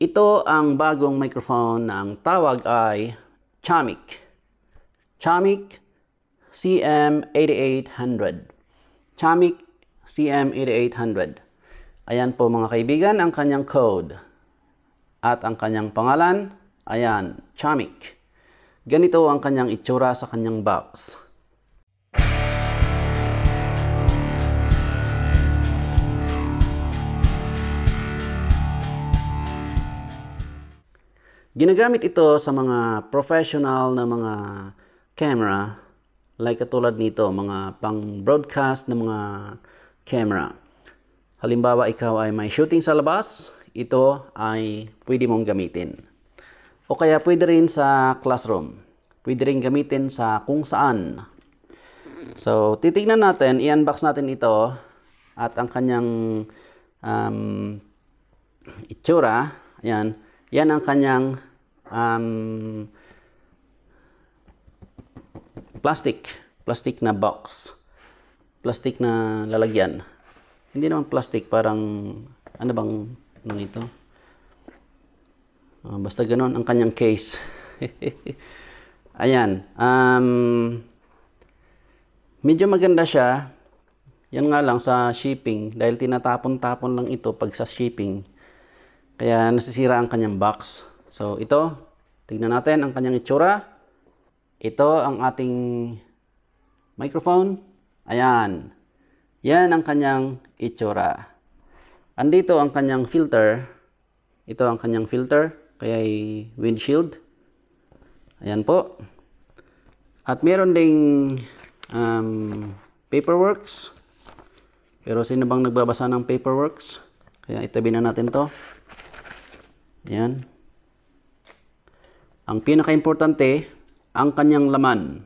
Ito ang bagong microphone na ang tawag ay Chamic. Chamic CM8800. Chamic CM8800. Ayan po mga kaibigan ang kanyang code. At ang kanyang pangalan, ayan, Chamic. Ganito ang kanyang itsura sa kanyang box. Ginagamit ito sa mga professional na mga camera like katulad nito, mga pang-broadcast na mga camera. Halimbawa, ikaw ay may shooting sa labas, ito ay pwede mong gamitin. O kaya pwede rin sa classroom. Pwede rin gamitin sa kung saan. So, titignan natin, i-unbox natin ito at ang kanyang um, itsura. Ayan, yan ang kanyang um, plastic, plastic na box, plastic na lalagyan. Hindi naman plastic, parang ano bang ano ito? Uh, ah, basta ganun ang kanyang case. Ayan. Um, medyo maganda siya. Yan nga lang sa shipping dahil tinatapon-tapon lang ito pag sa shipping. Kaya nasisira ang kanyang box. So ito, tignan natin ang kanyang itsura. Ito ang ating microphone. Ayan. Yan ang kanyang itsura. Andito ang kanyang filter. Ito ang kanyang filter. Kaya windshield. Ayan po. At meron ding um, paperworks. Pero sino bang nagbabasa ng paperworks? Kaya itabi na natin to. Ayan. Ang pinakaimportante, ang kanyang laman.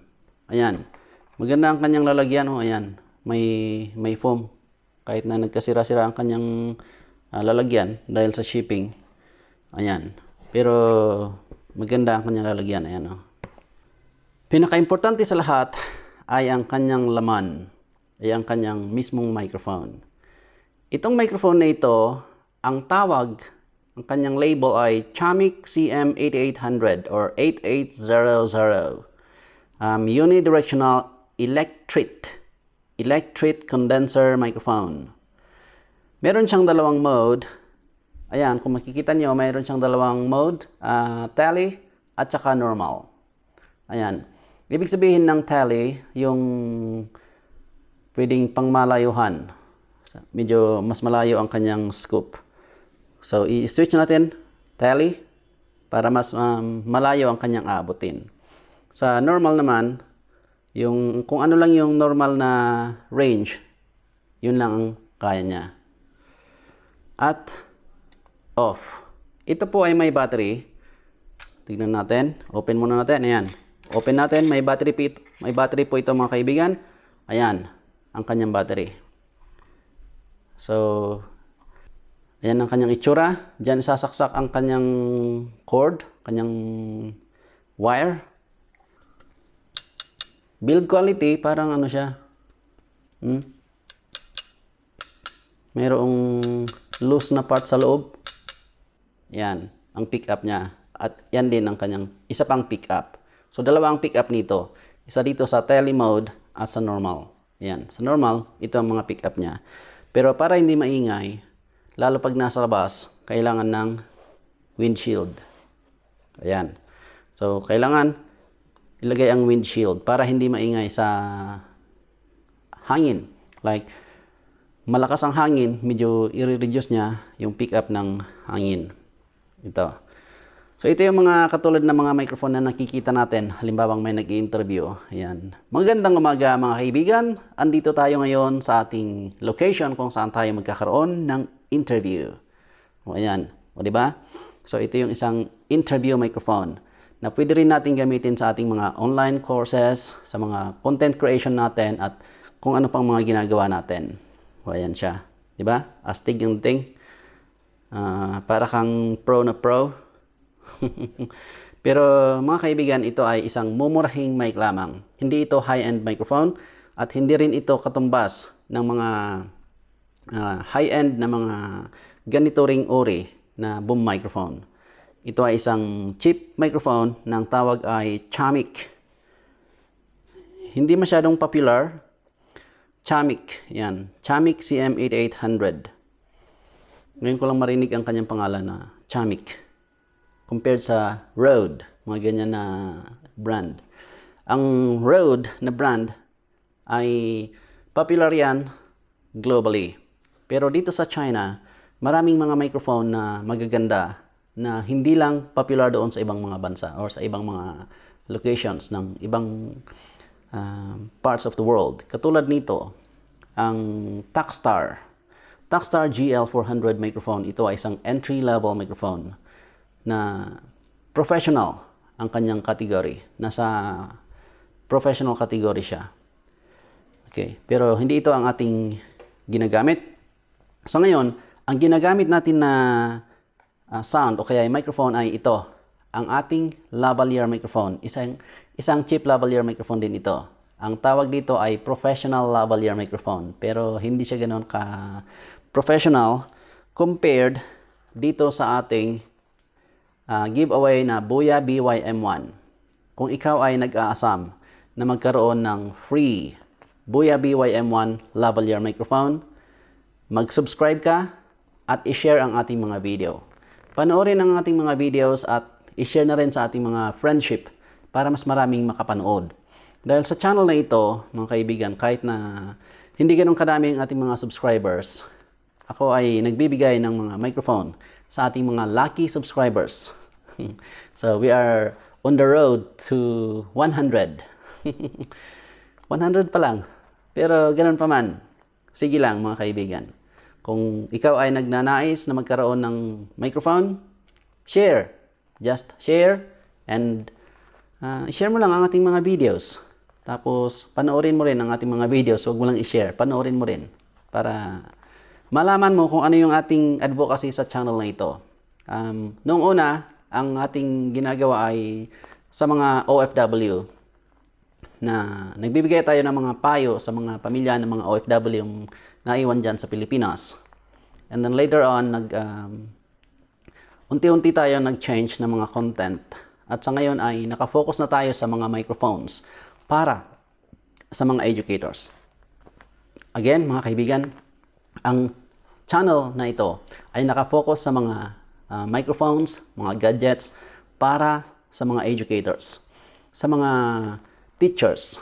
Ayan. Maganda ang kanyang lalagyan. Oh, ayan. May, may foam. Kahit na nagkasira-sira ang kanyang uh, lalagyan dahil sa shipping. Ayan. Pero maganda ang kanyang lalagyan. Ayan. Oh. Pinaka-importante sa lahat ay ang kanyang laman. Ay ang kanyang mismong microphone. Itong microphone na ito, ang tawag ang kanyang label ay Chamic CM8800 or 8800. Um, unidirectional electret electret condenser microphone. Meron siyang dalawang mode. Ayan, kung makikita nyo, meron siyang dalawang mode. Uh, ah, tally at saka normal. Ayan. Ibig sabihin ng tally, yung pwedeng pangmalayuhan. Medyo mas malayo ang kanyang scope. So, i-switch natin tally para mas um, malayo ang kanyang abutin. Sa normal naman, yung kung ano lang yung normal na range, yun lang ang kaya niya. At off. Ito po ay may battery. Tignan natin. Open muna natin. Ayan. Open natin. May battery, pit. may battery po ito mga kaibigan. Ayan. Ang kanyang battery. So, Ayan ang kanyang itsura. Diyan sasaksak ang kanyang cord, kanyang wire. Build quality, parang ano siya. Hmm? Merong loose na part sa loob. Yan, ang pick up niya. At yan din ang kanyang isa pang pick up. So, dalawa ang pick up nito. Isa dito sa tele mode at sa normal. Yan, sa normal, ito ang mga pick up niya. Pero para hindi maingay, lalo pag nasa labas, kailangan ng windshield. Ayan. So, kailangan ilagay ang windshield para hindi maingay sa hangin. Like, malakas ang hangin, medyo i-reduce niya yung pick up ng hangin. Ito. So, ito yung mga katulad ng mga microphone na nakikita natin. Halimbawa, may nag-interview. Ayan. Magandang umaga mga kaibigan. Andito tayo ngayon sa ating location kung saan tayo magkakaroon ng interview. O ayan. O di ba? So ito yung isang interview microphone na pwede rin natin gamitin sa ating mga online courses, sa mga content creation natin at kung ano pang mga ginagawa natin. O ayan siya. Di ba? Astig yung dating. Uh, ah, para kang pro na pro. Pero mga kaibigan, ito ay isang mumurahing mic lamang. Hindi ito high-end microphone at hindi rin ito katumbas ng mga uh, high-end na mga ganito ring ori na boom microphone. Ito ay isang cheap microphone na ang tawag ay Chamic. Hindi masyadong popular. Chamic, yan. Chamic CM8800. Ngayon ko lang marinig ang kanyang pangalan na Chamic. Compared sa Rode, mga ganyan na brand. Ang Rode na brand ay popular yan globally. Pero dito sa China, maraming mga microphone na magaganda na hindi lang popular doon sa ibang mga bansa or sa ibang mga locations ng ibang uh, parts of the world. Katulad nito, ang Takstar. Takstar GL400 microphone. Ito ay isang entry-level microphone na professional ang kanyang category. Nasa professional category siya. Okay, pero hindi ito ang ating ginagamit sa ngayon, ang ginagamit natin na uh, sound o kaya microphone ay ito. Ang ating lavalier microphone. Isang, isang cheap lavalier microphone din ito. Ang tawag dito ay professional lavalier microphone. Pero hindi siya ganoon ka professional compared dito sa ating uh, giveaway na Buya BYM1. Kung ikaw ay nag-aasam na magkaroon ng free Buya BYM1 lavalier microphone, Mag-subscribe ka at i-share ang ating mga video. Panoorin ang ating mga videos at i-share na rin sa ating mga friendship para mas maraming makapanood. Dahil sa channel na ito, mga kaibigan, kahit na hindi ganun kadami ang ating mga subscribers, ako ay nagbibigay ng mga microphone sa ating mga lucky subscribers. so we are on the road to 100. 100 pa lang. Pero ganun pa man. Sige lang mga kaibigan. Kung ikaw ay nagnanais na magkaroon ng microphone, share. Just share and uh, share mo lang ang ating mga videos. Tapos, panoorin mo rin ang ating mga videos. Huwag mo lang i-share. Panoorin mo rin para malaman mo kung ano yung ating advocacy sa channel na ito. Um, noong una, ang ating ginagawa ay sa mga OFW, na nagbibigay tayo ng mga payo sa mga pamilya ng mga OFW yung naiwan dyan sa Pilipinas. And then later on, nag, um, unti-unti tayo nag-change ng mga content. At sa ngayon ay nakafocus na tayo sa mga microphones para sa mga educators. Again, mga kaibigan, ang channel na ito ay nakafocus sa mga uh, microphones, mga gadgets para sa mga educators. Sa mga teachers,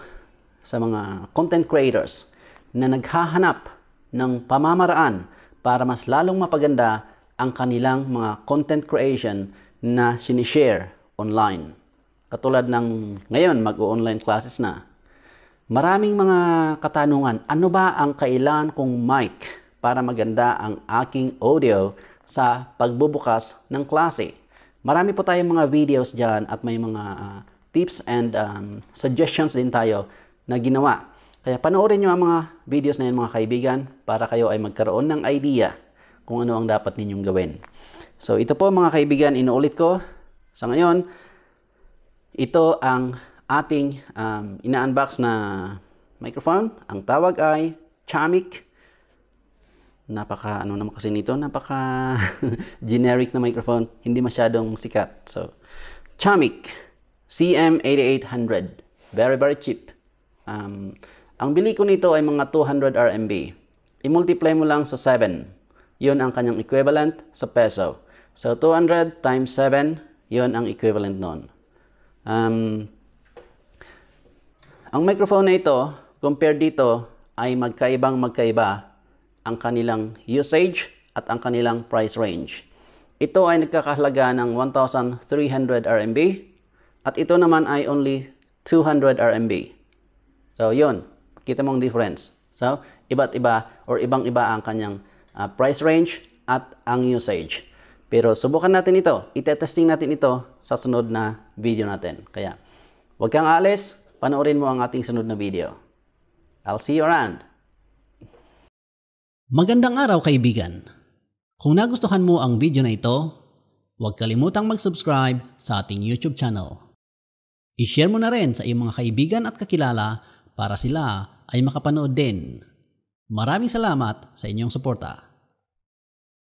sa mga content creators na naghahanap ng pamamaraan para mas lalong mapaganda ang kanilang mga content creation na sinishare online. Katulad ng ngayon, mag-online classes na. Maraming mga katanungan, ano ba ang kailan kong mic para maganda ang aking audio sa pagbubukas ng klase? Marami po tayong mga videos dyan at may mga uh, tips and um, suggestions din tayo na ginawa. Kaya panoorin nyo ang mga videos na yan mga kaibigan para kayo ay magkaroon ng idea kung ano ang dapat ninyong gawin. So ito po mga kaibigan, inuulit ko sa ngayon, ito ang ating um, ina-unbox na microphone. Ang tawag ay Chamic. Napaka, ano naman kasi nito, napaka generic na microphone. Hindi masyadong sikat. So, Chamic. CM8800. Very, very cheap. Um, ang bili ko nito ay mga 200 RMB. I-multiply mo lang sa 7. Yun ang kanyang equivalent sa peso. So, 200 times 7, yun ang equivalent nun. Um, ang microphone na ito, compared dito, ay magkaibang magkaiba ang kanilang usage at ang kanilang price range. Ito ay nagkakahalaga ng 1,300 RMB at ito naman ay only 200 RMB. So, yun. Kita mong difference. So, iba't iba or ibang-iba ang kanyang uh, price range at ang usage. Pero subukan natin ito. Itetesting natin ito sa sunod na video natin. Kaya, huwag kang alis. Panoorin mo ang ating sunod na video. I'll see you around. Magandang araw kaibigan. Kung nagustuhan mo ang video na ito, huwag kalimutang mag-subscribe sa ating YouTube channel. I-share mo na rin sa iyong mga kaibigan at kakilala para sila ay makapanood din. Maraming salamat sa inyong suporta.